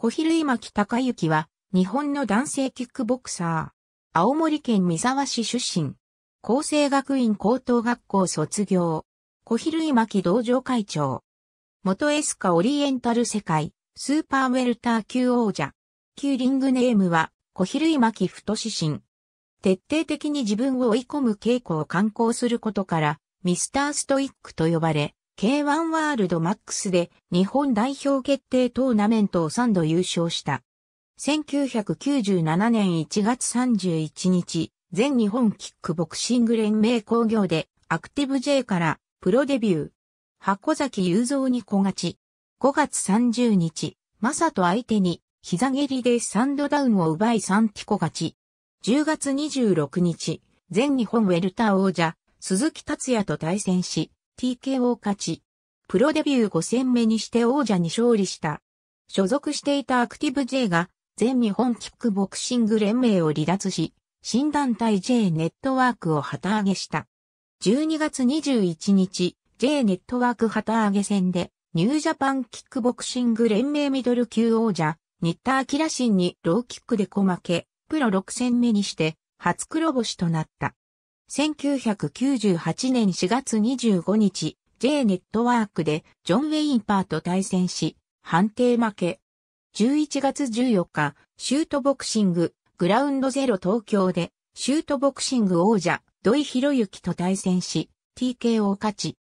小比類巻隆之は、日本の男性キックボクサー。青森県三沢市出身。厚生学院高等学校卒業。小比類巻道場会長。元エスカオリエンタル世界、スーパーウェルター級王者。旧リングネームは、小比類巻太志神。徹底的に自分を追い込む稽古を観光することから、ミスターストイックと呼ばれ、K1 ワールドマックスで日本代表決定トーナメントを3度優勝した。1997年1月31日、全日本キックボクシング連盟工業でアクティブ J からプロデビュー。箱崎雄三に小勝ち。5月30日、マサト相手に膝蹴りでサンドダウンを奪い3ィ小勝ち。10月26日、全日本ウェルター王者、鈴木達也と対戦し、TKO 勝ち。プロデビュー5戦目にして王者に勝利した。所属していたアクティブ J が全日本キックボクシング連盟を離脱し、新団体 J ネットワークを旗揚げした。12月21日、J ネットワーク旗揚げ戦で、ニュージャパンキックボクシング連盟ミドル級王者、ニッター・キラシンにローキックで小負け、プロ6戦目にして、初黒星となった。1998年4月25日、J ネットワークでジョン・ウェインパーと対戦し、判定負け。11月14日、シュートボクシング、グラウンドゼロ東京で、シュートボクシング王者、土井博之と対戦し、TK を勝ち。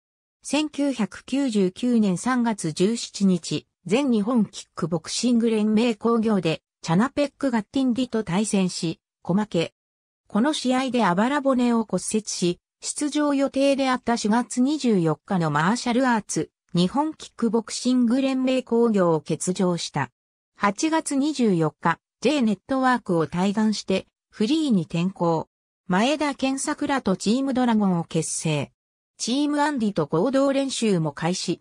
1999年3月17日、全日本キックボクシング連盟工業で、チャナペック・ガッティンディと対戦し、小負け。この試合であばら骨を骨折し、出場予定であった4月24日のマーシャルアーツ、日本キックボクシング連盟工業を欠場した。8月24日、J ネットワークを退団して、フリーに転向。前田健作らとチームドラゴンを結成。チームアンディと合同練習も開始。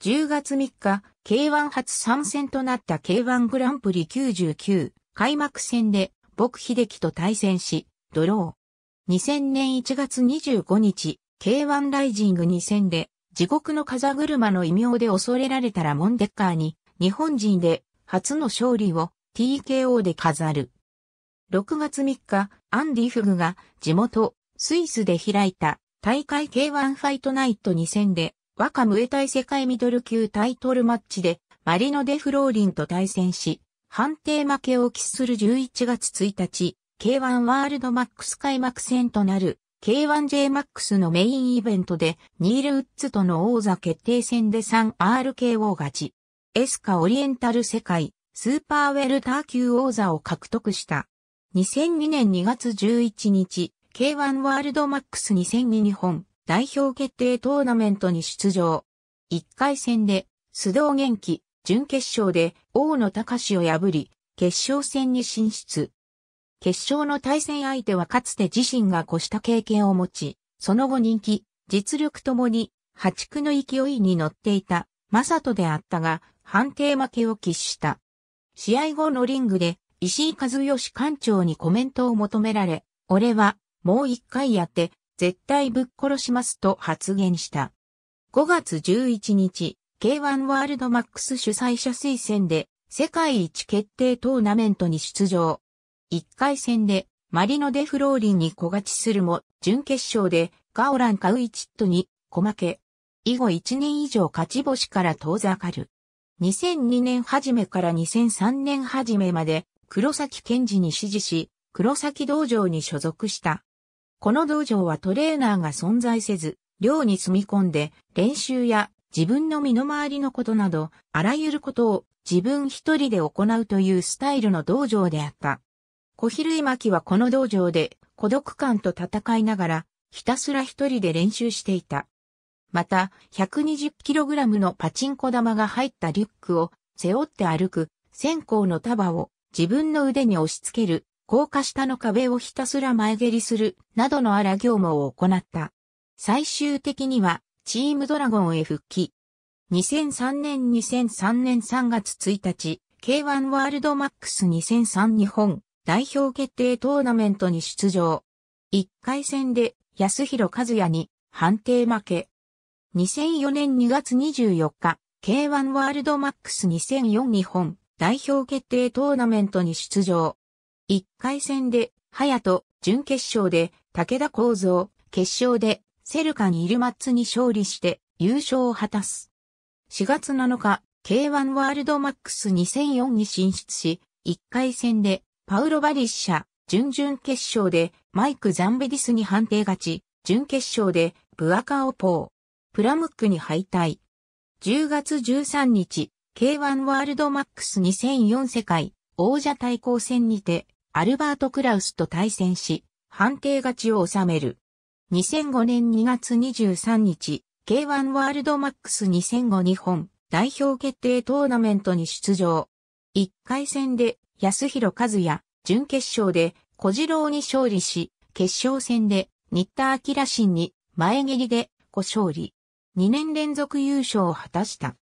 10月3日、K1 初参戦となった K1 グランプリ99開幕戦で、僕秀樹と対戦し、ドロー。2000年1月25日、K1 ライジング2000で、地獄の風車の異名で恐れられたラモン・デッカーに、日本人で初の勝利を TKO で飾る。6月3日、アンディ・フグが地元スイスで開いた大会 K1 ファイトナイト2000で若無エタ世界ミドル級タイトルマッチでマリノ・デ・フローリンと対戦し、判定負けを喫する11月1日、K1 ワールドマックス開幕戦となる K1J マックスのメインイベントでニール・ウッズとの王座決定戦で 3RKO 勝ち。エスカオリエンタル世界スーパーウェルター級王座を獲得した。2002年2月11日、K1 ワールドマックス2002日本代表決定トーナメントに出場。1回戦で須藤元気、準決勝で大野隆を破り、決勝戦に進出。決勝の対戦相手はかつて自身が越した経験を持ち、その後人気、実力ともに、破竹の勢いに乗っていた、マサトであったが、判定負けを喫した。試合後のリングで、石井和義館長にコメントを求められ、俺は、もう一回やって、絶対ぶっ殺しますと発言した。5月11日、K1 ワールドマックス主催者推薦で、世界一決定トーナメントに出場。1回戦でマリノ・デ・フローリンに小勝ちするも、準決勝でガオラン・カウイチットに小負け。以後1年以上勝ち星から遠ざかる。2002年初めから2003年初めまで黒崎健治に指示し、黒崎道場に所属した。この道場はトレーナーが存在せず、寮に住み込んで練習や自分の身の回りのことなど、あらゆることを自分一人で行うというスタイルの道場であった。小比類巻はこの道場で孤独感と戦いながら、ひたすら一人で練習していた。また、120kg のパチンコ玉が入ったリュックを背負って歩く、線香の束を自分の腕に押し付ける、高架下の壁をひたすら前蹴りする、などの荒業務を行った。最終的には、チームドラゴンへ復帰。2003年2003年3月1日、K1 ワールドマックス2003日本代表決定トーナメントに出場。1回戦で安弘和也に判定負け。2004年2月24日、K1 ワールドマックス2004日本代表決定トーナメントに出場。1回戦で、隼人、準決勝で、武田光三、決勝で、セルカン・イルマッツに勝利して、優勝を果たす。4月7日、K1 ワールドマックス2004に進出し、1回戦で、パウロ・バリッシャ、準々決勝でマイク・ザンベディスに判定勝ち、準決勝でブアカオポー、プラムックに敗退。10月13日、K1 ワールドマックス2004世界王者対抗戦にて、アルバート・クラウスと対戦し、判定勝ちを収める。2005年2月23日、K1 ワールドマックス2005日本代表決定トーナメントに出場。1回戦で安弘和也、準決勝で小次郎に勝利し、決勝戦で新田明新に前蹴りで5勝利。2年連続優勝を果たした。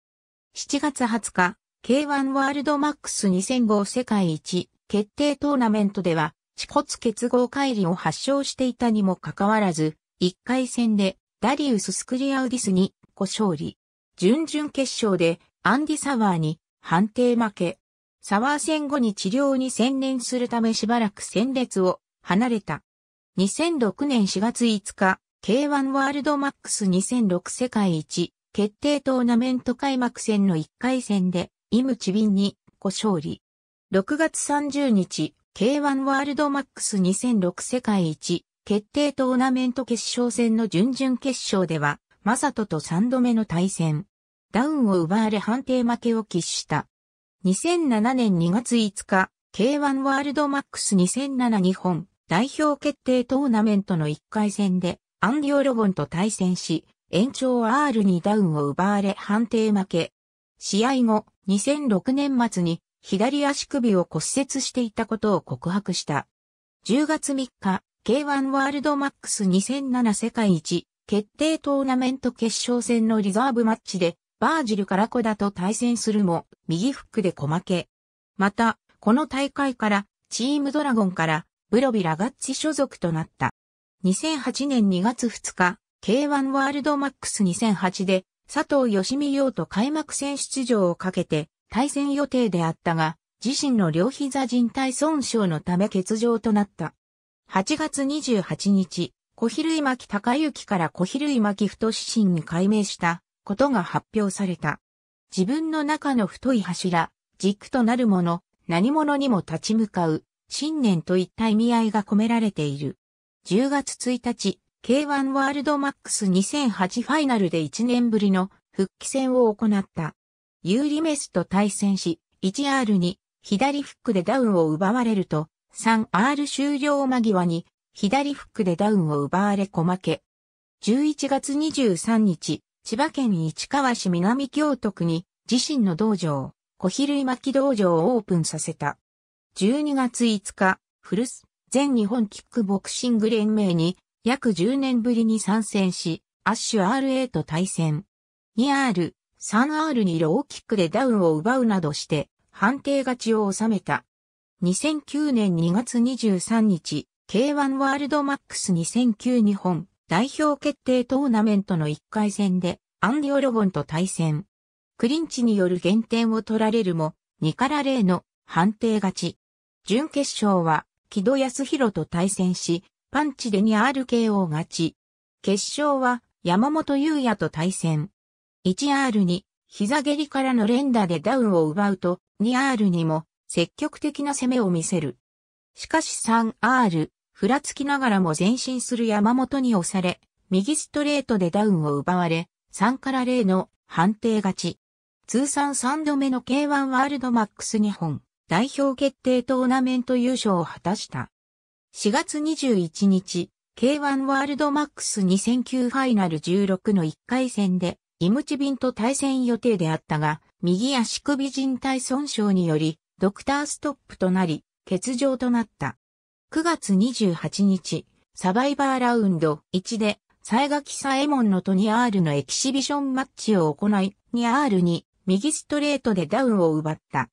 7月20日、K1 ワールドマックス2005世界一決定トーナメントでは、恥骨結合乖離を発症していたにもかかわらず、1回戦でダリウス・スクリアウディスに5勝利。準々決勝でアンディ・サワーに判定負け。サワー戦後に治療に専念するためしばらく戦列を離れた。2006年4月5日、K1 ワールドマックス2006世界一決定トーナメント開幕戦の1回戦で、イムチビンに5勝利。6月30日、K1 ワールドマックス2006世界一決定トーナメント決勝戦の準々決勝では、マサトと3度目の対戦。ダウンを奪われ判定負けを喫した。2007年2月5日、K1 ワールドマックス2007日本代表決定トーナメントの1回戦で、アンディオロゴンと対戦し、延長 R にダウンを奪われ判定負け。試合後、2006年末に左足首を骨折していたことを告白した。10月3日、K1 ワールドマックス2007世界一決定トーナメント決勝戦のリザーブマッチでバージル・カラコダと対戦するも、右フックで小負け。また、この大会から、チームドラゴンから、ブロビ・ラガッチ所属となった。2008年2月2日、K1 ワールドマックス2008で、佐藤義美洋と開幕戦出場をかけて、対戦予定であったが、自身の両膝靭帯損傷のため欠場となった。8月28日、小比類巻高行から小比類巻太志審に改名したことが発表された。自分の中の太い柱、軸となるもの、何者にも立ち向かう、信念といった意味合いが込められている。10月1日、K1 ワールドマックス2008ファイナルで1年ぶりの復帰戦を行った。ユーリメスと対戦し、1R に左フックでダウンを奪われると、3R 終了間際に左フックでダウンを奪われ小負け。11月23日、千葉県市川市南京都区に自身の道場、小比類巻道場をオープンさせた。12月5日、古ス全日本キックボクシング連盟に約10年ぶりに参戦し、アッシュ RA と対戦。2R、3R にローキックでダウンを奪うなどして判定勝ちを収めた。2009年2月23日、K1 ワールドマックス2009日本代表決定トーナメントの1回戦でアンディ・オロゴンと対戦。クリンチによる減点を取られるも、2から0の判定勝ち。準決勝は、木戸康弘と対戦し、パンチで 2RKO 勝ち。決勝は、山本優也と対戦。1R に、膝蹴りからの連打でダウンを奪うと、2R にも、積極的な攻めを見せる。しかし 3R、ふらつきながらも前進する山本に押され、右ストレートでダウンを奪われ、3から0の判定勝ち。通算3度目の K1 ワールドマックス日本代表決定トーナメント優勝を果たした。4月21日、K1 ワールドマックス2009ファイナル16の1回戦で、イムチビンと対戦予定であったが、右足首靭帯損傷により、ドクターストップとなり、欠場となった。9月28日、サバイバーラウンド1で、サイガキサエモンのとー r のエキシビションマッチを行い、ー r に右ストレートでダウンを奪った。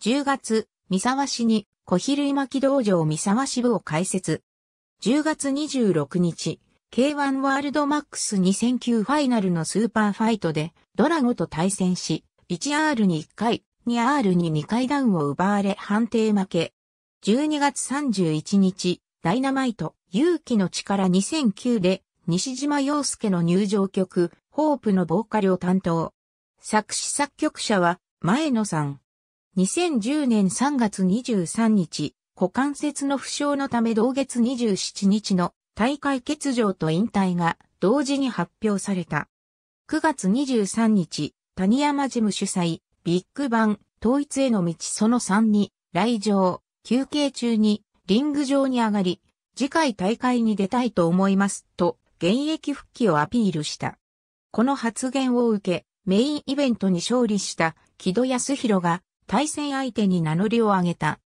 10月、三沢市に小比類巻道場三沢支部を開設。10月26日、K1 ワールドマックス2009ファイナルのスーパーファイトでドラゴと対戦し、1R に1回、2R に2回ダウンを奪われ判定負け。12月31日、ダイナマイト、勇気の力2009で、西島洋介の入場曲、ホープのボーカルを担当。作詞作曲者は、前野さん。2010年3月23日、股関節の負傷のため同月27日の大会欠場と引退が同時に発表された。9月23日、谷山ジム主催、ビッグバン、統一への道その3に来場。休憩中にリング上に上がり、次回大会に出たいと思います、と、現役復帰をアピールした。この発言を受け、メインイベントに勝利した木戸康弘が対戦相手に名乗りを上げた。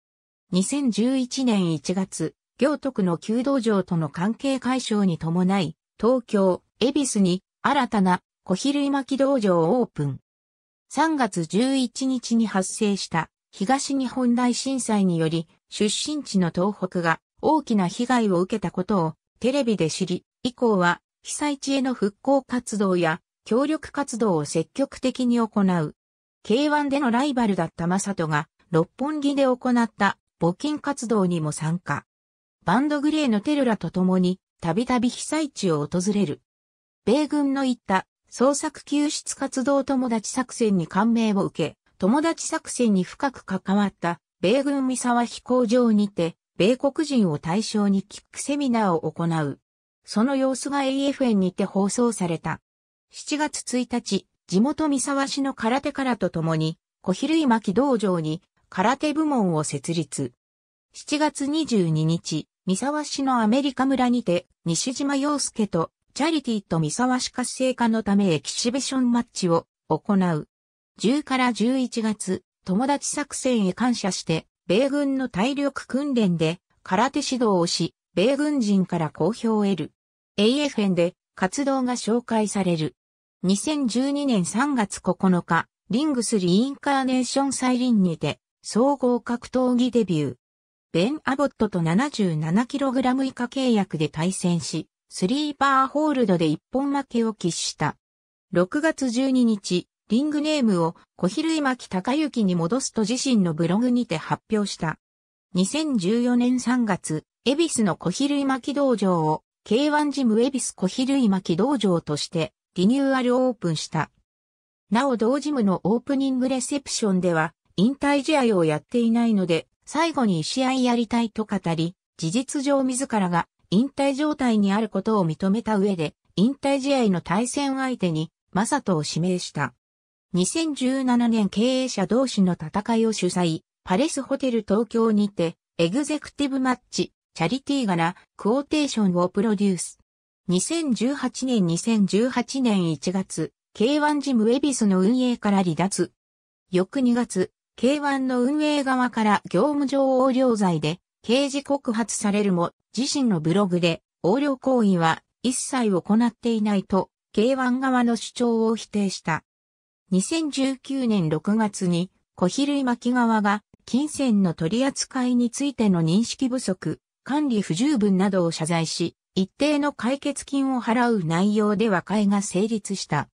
2011年1月、行徳の弓道場との関係解消に伴い、東京、恵比寿に新たな小昼類巻道場をオープン。3月11日に発生した東日本大震災により出身地の東北が大きな被害を受けたことをテレビで知り、以降は被災地への復興活動や協力活動を積極的に行う。K1 でのライバルだったマサトが六本木で行った募金活動にも参加。バンドグレーのテルラと共にたびたび被災地を訪れる。米軍の言った創作救出活動友達作戦に感銘を受け、友達作戦に深く関わった米軍三沢飛行場にて、米国人を対象にキックセミナーを行う。その様子が AFN にて放送された。7月1日、地元三沢市の空手からと共に、小比類巻道場に空手部門を設立。7月22日、三沢市のアメリカ村にて、西島洋介とチャリティーと三沢市活性化のためエキシビションマッチを行う。10から11月、友達作戦へ感謝して、米軍の体力訓練で空手指導をし、米軍人から好評を得る。AFN で活動が紹介される。2012年3月9日、リングスリインカーネーションサイリンにて、総合格闘技デビュー。ベン・アボットと 77kg 以下契約で対戦し、スリーパーホールドで一本負けを喫した。6月12日、リングネームを小比類巻隆之に戻すと自身のブログにて発表した。2014年3月、恵比寿の小比類巻道場を K1 ジム恵比寿小比類巻道場としてリニューアルオープンした。なお同ジムのオープニングレセプションでは引退試合をやっていないので最後に試合やりたいと語り、事実上自らが引退状態にあることを認めた上で引退試合の対戦相手にマサトを指名した。2017年経営者同士の戦いを主催、パレスホテル東京にて、エグゼクティブマッチ、チャリティーガラ、クォーテーションをプロデュース。2018年2018年1月、K1 ジムエビスの運営から離脱。翌2月、K1 の運営側から業務上横領罪で刑事告発されるも、自身のブログで横領行為は一切行っていないと、K1 側の主張を否定した。2019年6月に小比類巻川が金銭の取り扱いについての認識不足、管理不十分などを謝罪し、一定の解決金を払う内容で和解が成立した。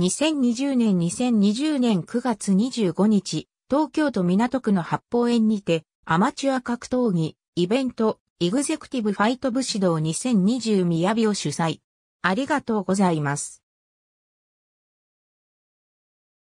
2020年2020年9月25日、東京都港区の八方園にて、アマチュア格闘技、イベント、イグゼクティブファイト武士道2020宮を主催。ありがとうございます。